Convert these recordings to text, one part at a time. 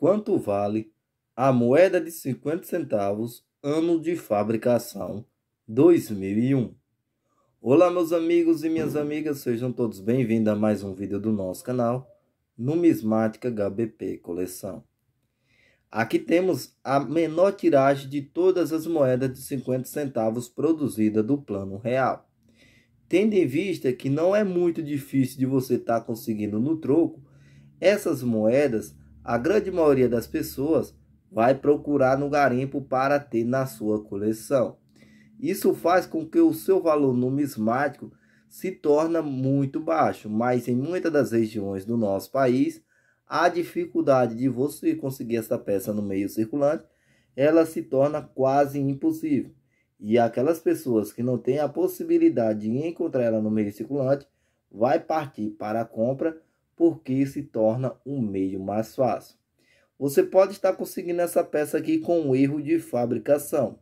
quanto vale a moeda de 50 centavos, ano de fabricação 2001. Olá, meus amigos e minhas amigas, sejam todos bem-vindos a mais um vídeo do nosso canal Numismática HBP Coleção. Aqui temos a menor tiragem de todas as moedas de 50 centavos produzida do plano real. Tendo em vista que não é muito difícil de você estar tá conseguindo no troco, essas moedas a grande maioria das pessoas vai procurar no garimpo para ter na sua coleção. Isso faz com que o seu valor numismático se torne muito baixo, mas em muitas das regiões do nosso país, a dificuldade de você conseguir essa peça no meio circulante, ela se torna quase impossível. E aquelas pessoas que não têm a possibilidade de encontrar ela no meio circulante, vai partir para a compra porque se torna um meio mais fácil. Você pode estar conseguindo essa peça aqui com um erro de fabricação.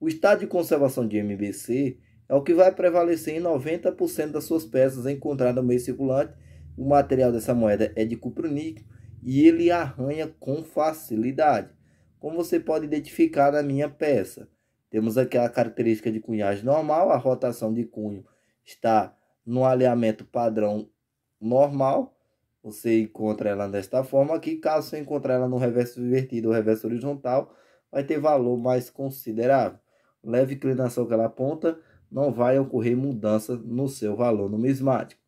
O estado de conservação de MBC é o que vai prevalecer em 90% das suas peças encontradas no meio circulante. O material dessa moeda é de cupro-níquel e ele arranha com facilidade, como você pode identificar na minha peça. Temos aqui a característica de cunhagem normal, a rotação de cunho está no alinhamento padrão normal você encontra ela desta forma aqui. Caso você encontre ela no reverso invertido ou reverso horizontal, vai ter valor mais considerável. Leve inclinação ela ponta, não vai ocorrer mudança no seu valor numismático.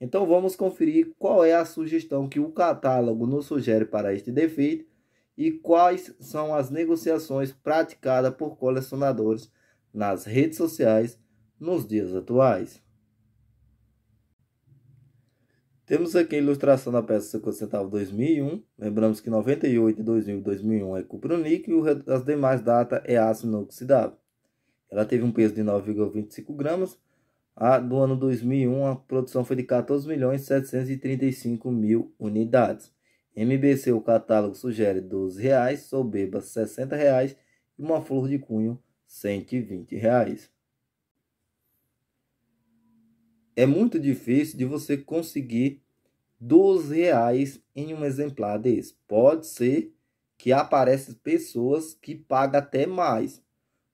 Então vamos conferir qual é a sugestão que o catálogo nos sugere para este defeito e quais são as negociações praticadas por colecionadores nas redes sociais nos dias atuais. Temos aqui a ilustração da peça 50 centavos 2001. Lembramos que 98, 2000 2001 é níquel e as demais datas é aço inoxidável. Ela teve um peso de 9,25 gramas. do ano 2001 a produção foi de 14 milhões 735 mil unidades. MBC o catálogo sugere 12 reais, Sobeba 60 reais e uma flor de cunho 120 reais é muito difícil de você conseguir 12 reais em um exemplar desse. Pode ser que apareçam pessoas que pagam até mais,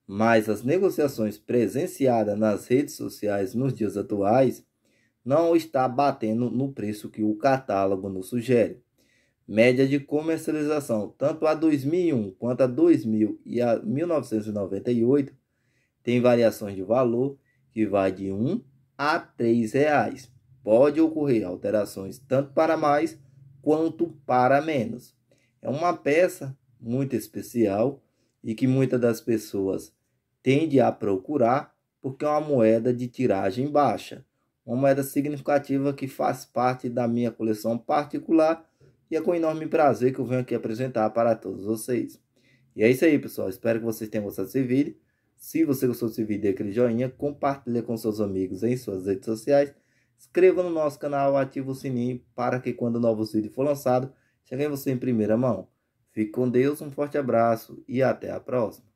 mas as negociações presenciadas nas redes sociais nos dias atuais não está batendo no preço que o catálogo nos sugere. Média de comercialização, tanto a 2001 quanto a 2000 e a 1998, tem variações de valor que vai de 1 a 3 reais pode ocorrer alterações tanto para mais quanto para menos. É uma peça muito especial e que muitas das pessoas tendem a procurar porque é uma moeda de tiragem baixa, uma moeda significativa que faz parte da minha coleção particular e é com enorme prazer que eu venho aqui apresentar para todos vocês. E é isso aí, pessoal. Espero que vocês tenham gostado desse vídeo. Se você gostou desse vídeo, dê aquele joinha, compartilhe com seus amigos em suas redes sociais Inscreva no nosso canal, ative o sininho para que quando novo vídeo for lançado, chegue você em primeira mão. Fique com Deus, um forte abraço e até a próxima.